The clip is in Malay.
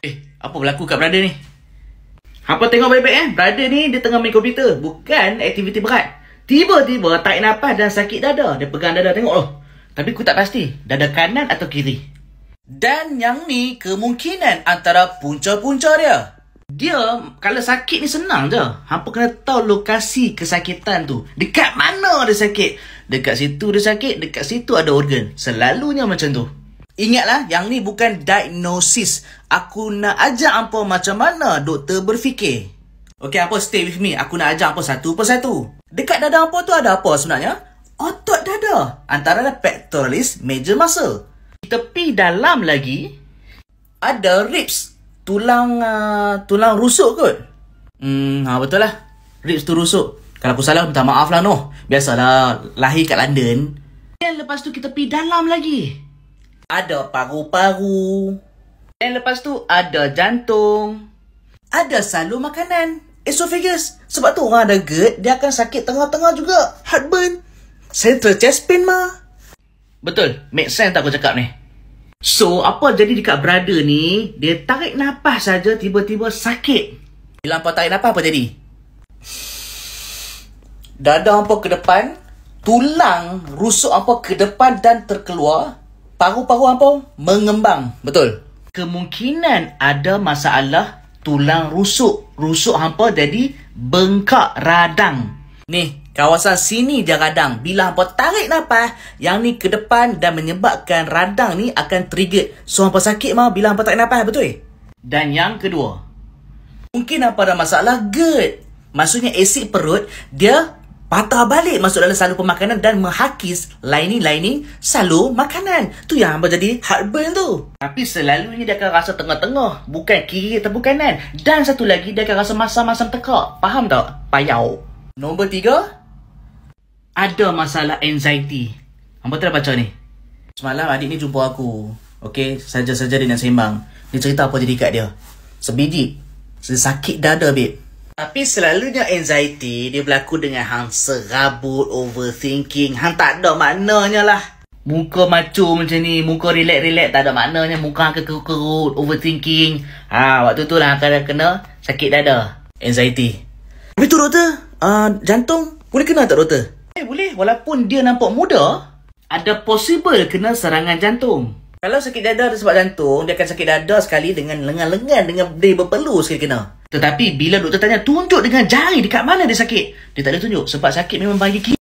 Eh, apa berlaku kat brother ni? Hampa tengok baik-baik eh. Brother ni dia tengah main komputer. Bukan aktiviti berat. Tiba-tiba tak nafas dan sakit dada. Dia pegang dada tengok loh. Tapi aku tak pasti. Dada kanan atau kiri. Dan yang ni kemungkinan antara punca-punca dia. Dia kalau sakit ni senang je. Hampa kena tahu lokasi kesakitan tu. Dekat mana dia sakit? Dekat situ dia sakit, dekat situ ada organ. Selalunya macam tu. Ingatlah, yang ni bukan diagnosis. Aku nak ajar hampa macam mana doktor berfikir. Okay, apa stay with me. Aku nak ajar hampa satu satu. Dekat dada hampa tu ada apa sebenarnya? Otot dada. Antara ada pectoralis major muscle. Kita pi dalam lagi, ada ribs tulang uh, tulang rusuk kot. Hmm, ha betul lah. Ribs tu rusuk. Kalau aku salah minta maaf lah noh. Biasalah lahir kat London. Dan lepas tu kita pi dalam lagi. Ada paru-paru. Dan lepas tu ada jantung. Ada salur makanan. Esophagus. Sebab tu orang ada GERD, dia akan sakit tengah-tengah juga. Heartburn. Central chest pain mah. Betul. Make sense tak aku cakap ni? So, apa jadi dekat brother ni, dia tarik nafas saja tiba-tiba sakit. Bila hampa tarik nafas, apa jadi? Dada hampa ke depan, tulang rusuk hampa ke depan dan terkeluar, paru-paru hampa mengembang. Betul? Kemungkinan ada masalah tulang rusuk. Rusuk hampa jadi bengkak radang. Ni, Kawasan sini dia radang. Bila hampa tarik nafas, yang ni ke depan dan menyebabkan radang ni akan trigger. So hampa sakit mah bila hampa tarik nafas betul eh? Dan yang kedua, mungkin hampa ada masalah GERD. Maksudnya asid perut, dia patah balik masuk dalam salur pemakanan dan menghakis lining-lining salur makanan. Tu yang hampa jadi heartburn tu. Tapi selalunya dia akan rasa tengah-tengah. Bukan kiri atau kanan. Dan satu lagi, dia akan rasa masam-masam tekak. Faham tak? Payau. Nombor tiga, ada masalah anxiety. Hampa tak baca ni? Semalam adik ni jumpa aku. Okay, saja-saja dia nak sembang. Dia cerita apa jadi kat dia. Sebiji. Sesakit dada, babe. Tapi selalunya anxiety dia berlaku dengan hang serabut, overthinking. Hang tak ada maknanya lah. Muka macu macam ni, muka relax-relax tak ada maknanya. Muka hang kekerut, overthinking. Ha, waktu tu lah hang kena, kena sakit dada. Anxiety. Tapi tu doktor, uh, jantung boleh kena tak doktor? Eh boleh, walaupun dia nampak muda, ada possible kena serangan jantung. Kalau sakit dada sebab jantung, dia akan sakit dada sekali dengan lengan-lengan, dengan dia berpelu sekali kena. Tetapi bila doktor tanya, tunjuk dengan jari dekat mana dia sakit. Dia tak ada tunjuk sebab sakit memang bagi kiri.